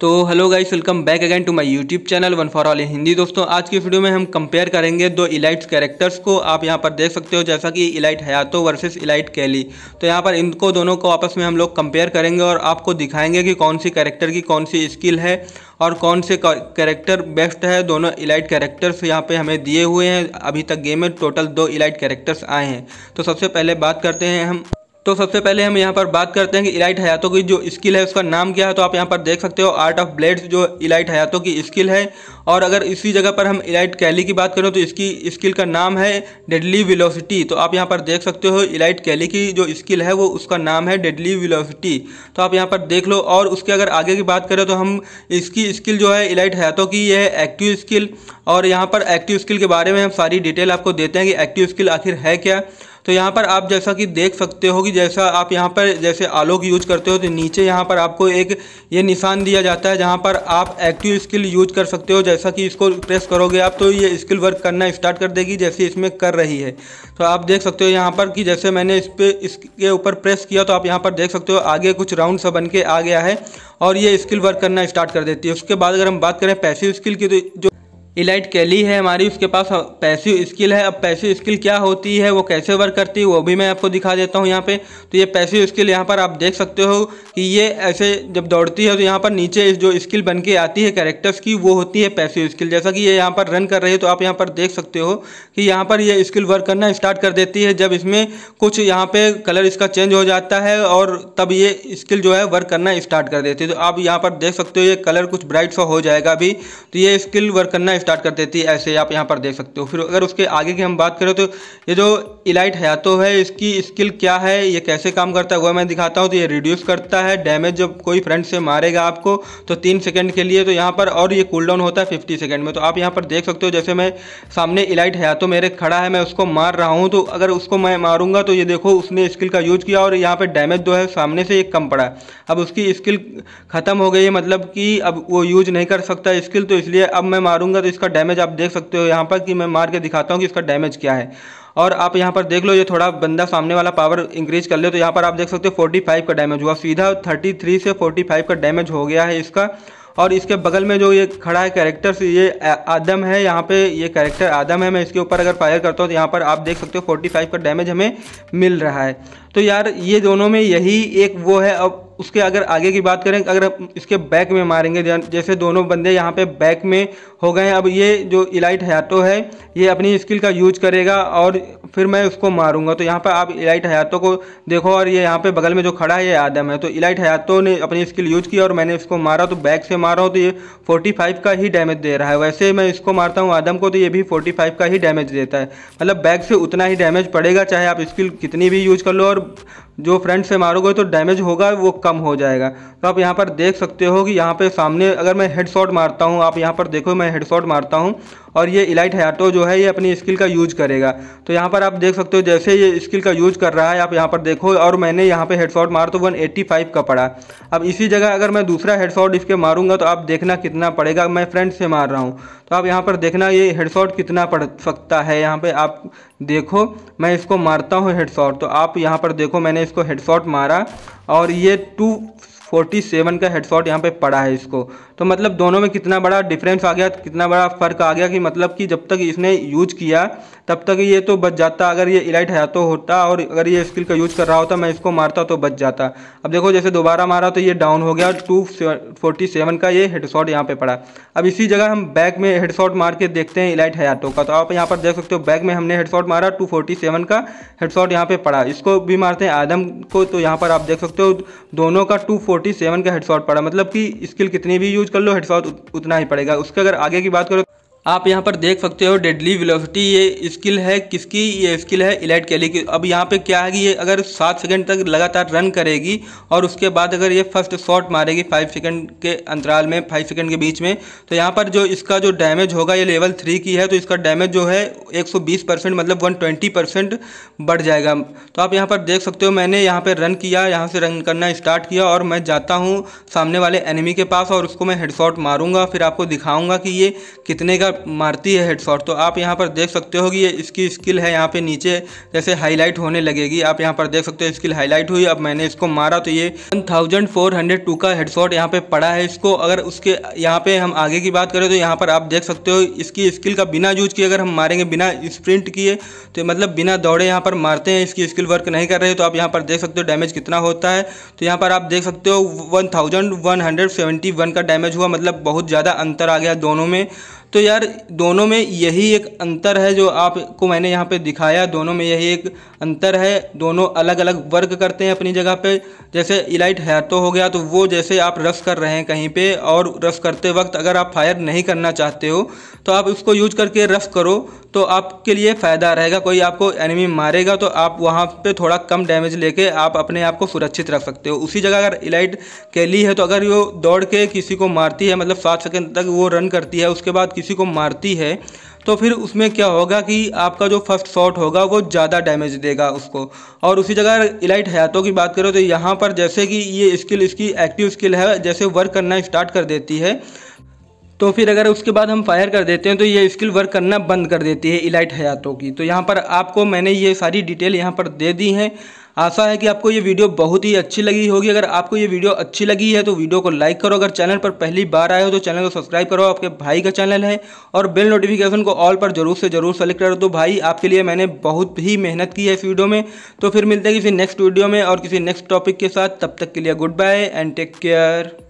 तो hello guys welcome back again to my YouTube channel one for all in Hindi दोस्तों आज की video में हम कंपेयर करेंगे दो इलाइट्स कैरेक्टर्स को आप यहां पर देख सकते हो जैसा कि elite Hayato versus elite Kelly तो यहां पर इनको दोनों को आपस में हम लोग कंपेयर करेंगे और आपको दिखाएंगे कि कौन सी कैरेक्टर की कौन सी स्किल है और कौन से कैरेक्टर बेस्ट है दोनों इलाइट कैरेक्टर्स यहाँ पे हमें दिए हुए हैं अभी तक गेम में टोटल दो इलाइट कैरेक्टर्स आए हैं तो सबसे पहले बात करते हैं हम तो सबसे पहले हम यहाँ पर बात करते हैं कि इलाइट हयातों की जो स्किल है उसका नाम क्या है तो आप यहाँ पर देख सकते हो आर्ट ऑफ ब्लेड्स जो इलाइट हयातों की स्किल है और अगर इसी जगह पर हम इलाइट कैली की बात करें तो इसकी स्किल का नाम है डेडली विलोसिटी तो आप यहाँ पर देख सकते हो इलाइट कैली की जो स्किल है वो उसका नाम है डेडली विलोसिटी तो आप यहाँ पर देख लो और उसके अगर आगे की बात करें तो हम इसकी स्किल जो है इलाइट हयातों की यह है एक्टिव स्किल और यहाँ पर एक्टिव स्किल के बारे में हम सारी डिटेल आपको देते हैं कि एक्टिव स्किल आखिर है क्या तो यहाँ पर आप जैसा कि देख सकते हो कि जैसा आप यहाँ पर जैसे आलोक यूज करते हो तो नीचे यहाँ पर आपको एक ये निशान दिया जाता है जहाँ पर आप एक्टिव स्किल यूज कर सकते हो जैसा कि इसको प्रेस करोगे आप तो ये स्किल वर्क करना स्टार्ट कर देगी जैसे इसमें कर रही है तो आप देख सकते हो यहाँ पर कि जैसे मैंने इस पर इसके ऊपर प्रेस किया तो आप यहाँ पर देख सकते हो आगे कुछ राउंड सा बन के आ गया है और ये स्किल वर्क करना स्टार्ट कर देती है उसके बाद अगर हम बात करें पैसिव स्किल की तो जो इलाइट कैली है हमारी उसके पास पैसिव स्किल है अब पैसिव स्किल क्या होती है वो कैसे वर्क करती है वो भी मैं आपको दिखा देता हूँ यहाँ पे तो ये पैसिव स्किल यहाँ पर आप देख सकते हो कि ये ऐसे जब दौड़ती है तो यहाँ पर नीचे जो स्किल बन के आती है कैरेक्टर्स की वो होती है पैसिव स्किल जैसा कि ये यहाँ पर रन कर रही है तो आप यहाँ पर देख सकते हो कि यहाँ पर ये स्किल वर्क करना स्टार्ट कर देती है जब इसमें कुछ यहाँ पर कलर इसका चेंज हो जाता है और तब ये स्किल जो है वर्क करना स्टार्ट कर देती है तो आप यहाँ पर देख सकते हो ये कलर कुछ ब्राइट सा हो जाएगा अभी तो ये स्किल वर्क करना स्टार्ट कर देती है ऐसे आप यहाँ पर देख सकते हो फिर अगर उसके आगे की हम बात करें तो ये जो इलाइट तो है इसकी स्किल क्या है ये कैसे काम करता है वह मैं दिखाता हूँ तो ये रिड्यूस करता है डैमेज जब कोई फ्रेंड से मारेगा आपको तो तीन सेकेंड के लिए तो यहाँ पर और ये कूल डाउन होता है फिफ्टी सेकेंड में तो आप यहाँ पर देख सकते हो जैसे मैं सामने इलाइट तो मेरे खड़ा है मैं उसको मार रहा हूँ तो अगर उसको मैं मारूंगा तो ये देखो उसने स्किल का यूज किया और यहाँ पर डैमेज जो है सामने से एक कम पड़ा है अब उसकी स्किल ख़त्म हो गई है मतलब कि अब वो यूज नहीं कर सकता स्किल तो इसलिए अब मैं मारूंगा तो इसका डैमेज आप देख सकते हो यहाँ पर कि मैं मार के दिखाता हूँ कि इसका डैमेज क्या है और आप यहाँ पर देख लो ये थोड़ा बंदा सामने वाला पावर इंक्रीज कर ले तो यहाँ पर आप देख सकते हो 45 का डैमेज हुआ सीधा 33 से 45 का डैमेज हो गया है इसका और इसके बगल में जो ये खड़ा है कैरेक्टर ये आदम है यहाँ पे ये कैरेक्टर आदम है मैं इसके ऊपर अगर फायर करता हूँ तो यहाँ पर आप देख सकते हो 45 का डैमेज हमें मिल रहा है तो यार ये दोनों में यही एक वो है अब उसके अगर आगे की बात करें अगर इसके बैक में मारेंगे जैसे दोनों बंदे यहाँ पे बैक में हो गए अब ये जो इलाइट हयातो है ये अपनी स्किल का यूज करेगा और फिर मैं उसको मारूंगा तो यहाँ पर आप इलाइट हयातो को देखो और ये यहाँ पे बगल में जो खड़ा है ये आदम है तो इलाइट हयातो ने अपनी स्किल यूज की और मैंने इसको मारा तो बैक से मारा तो ये फोर्टी का ही डैमेज दे रहा है वैसे मैं इसको मारता हूँ आदम को तो ये भी फोर्टी का ही डैमेज देता है मतलब बैक से उतना ही डैमेज पड़ेगा चाहे आप स्किल कितनी भी यूज कर लो और जो फ्रंट से मारोगे तो डैमेज होगा वो कम हो जाएगा तो आप यहाँ पर देख सकते हो कि यहाँ पे सामने अगर मैं हेड शॉट मारता हूँ आप यहाँ पर देखो मैं हेड शॉट मारता हूँ और ये इलाइट तो जो है ये अपनी स्किल का यूज करेगा तो यहाँ पर आप देख सकते हो जैसे ये स्किल का यूज कर रहा है आप यहाँ पर देखो और मैंने यहाँ पर हेडसॉट मार तो वन का पड़ा अब इसी जगह अगर मैं दूसरा हेडसॉट इसके मारूंगा तो आप देखना कितना पड़ेगा मैं फ्रेंड से मार रहा हूँ तो आप यहाँ पर देखना ये हेडसॉट कितना पड़ सकता है यहाँ पर आप देखो मैं इसको मारता हूँ हेडसॉट तो आप यहाँ पर देखो मैंने इसको हेडसॉट मारा और ये टू फोर्टी सेवन का हेडशॉट यहाँ पे पड़ा है इसको तो मतलब दोनों में कितना बड़ा डिफरेंस आ गया कितना बड़ा फ़र्क आ गया कि मतलब कि जब तक इसने यूज किया तब तक ये तो बच जाता अगर ये इलाइट तो होता और अगर ये स्किल का यूज़ कर रहा होता मैं इसको मारता तो बच जाता अब देखो जैसे दोबारा मारा तो ये डाउन हो गया टू फोर्टी सेवन का ये हेडसॉट यहाँ पर पड़ा अब इसी जगह हम बैक में हेडसॉट मार के देखते हैं इलाइट हयातों का तो आप यहाँ पर देख सकते हो बैक में हमने हेडसॉट मारा टू फोर्टी सेवन का हेडसॉट यहाँ पर पड़ा इसको भी मारते हैं आदम को तो यहाँ पर आप देख सकते हो दोनों का टू फोर्टी सेवन का हेडसॉट पड़ा मतलब कि स्किल कितनी भी यूज कर लो हेडसॉट उतना ही पड़ेगा उसके अगर आगे की बात करो आप यहाँ पर देख सकते हो डेडली वेलोसिटी ये स्किल है किसकी ये स्किल है इलाइट कैली की अब यहाँ पे क्या है कि ये अगर सात सेकंड तक लगातार रन करेगी और उसके बाद अगर ये फर्स्ट शॉट मारेगी फाइव सेकंड के अंतराल में फाइव सेकंड के बीच में तो यहाँ पर जो इसका जो डैमेज होगा ये लेवल थ्री की है तो इसका डैमेज जो है एक मतलब वन बढ़ जाएगा तो आप यहाँ पर देख सकते हो मैंने यहाँ पर रन किया यहाँ से रन करना स्टार्ट किया और मैं जाता हूँ सामने वाले एनिमी के पास और उसको मैं हेड मारूंगा फिर आपको दिखाऊँगा कि ये कितने का मारती है हेडशॉट तो आप यहाँ पर देख सकते हो कि ये इसकी स्किल है यहाँ पे नीचे जैसे हाईलाइट होने लगेगी आप यहाँ पर देख सकते हो स्किल हाईलाइट हुई अब मैंने इसको मारा तो ये one thousand four hundred two का हेडशॉट यहाँ पे पड़ा है इसको अगर उसके यहाँ पे हम आगे की बात करें तो यहाँ पर आप देख सकते हो इसकी स्किल का बिना यूज किए अगर हम मारेंगे बिना स्प्रिंट किए तो मतलब बिना दौड़े यहाँ पर मारते हैं इसकी स्किल वर्क नहीं कर रहे तो आप यहाँ पर देख सकते हो डैमेज कितना होता है तो यहाँ पर आप देख सकते हो one thousand one hundred seventy one का डैमेज हुआ मतलब बहुत ज़्यादा अंतर आ गया दोनों में तो यार दोनों में यही एक अंतर है जो आपको मैंने यहाँ पे दिखाया दोनों में यही एक अंतर है दोनों अलग अलग वर्क करते हैं अपनी जगह पे जैसे इलाइट हैतो हो गया तो वो जैसे आप रस कर रहे हैं कहीं पे और रस करते वक्त अगर आप फायर नहीं करना चाहते हो तो आप उसको यूज करके रस करो तो आपके लिए फ़ायदा रहेगा कोई आपको एनिमी मारेगा तो आप वहाँ पे थोड़ा कम डैमेज लेके आप अपने आप को सुरक्षित रख सकते हो उसी जगह अगर इलाइट कैली है तो अगर वो दौड़ के किसी को मारती है मतलब सात सेकेंड तक वो रन करती है उसके बाद किसी को मारती है तो फिर उसमें क्या होगा कि आपका जो फर्स्ट शॉट होगा वो ज़्यादा डैमेज देगा उसको और उसी जगह इलाइट हयातों की बात करो तो यहाँ पर जैसे कि ये स्किल इसकी एक्टिव स्किल है जैसे वर्क करना स्टार्ट कर देती है तो फिर अगर उसके बाद हम फायर कर देते हैं तो ये स्किल वर्क करना बंद कर देती है इलाइट हयातों की तो यहाँ पर आपको मैंने ये सारी डिटेल यहाँ पर दे दी है आशा है कि आपको ये वीडियो बहुत ही अच्छी लगी होगी अगर आपको ये वीडियो अच्छी लगी है तो वीडियो को लाइक करो अगर चैनल पर पहली बार आए हो तो चैनल को सब्सक्राइब करो आपके भाई का चैनल है और बेल नोटिफिकेशन को ऑल पर जरूर से जरूर सेलेक्ट करो तो भाई आपके लिए मैंने बहुत ही मेहनत की है इस वीडियो में तो फिर मिलते हैं किसी नेक्स्ट वीडियो में और किसी नेक्स्ट टॉपिक के साथ तब तक के लिए goodbye and take care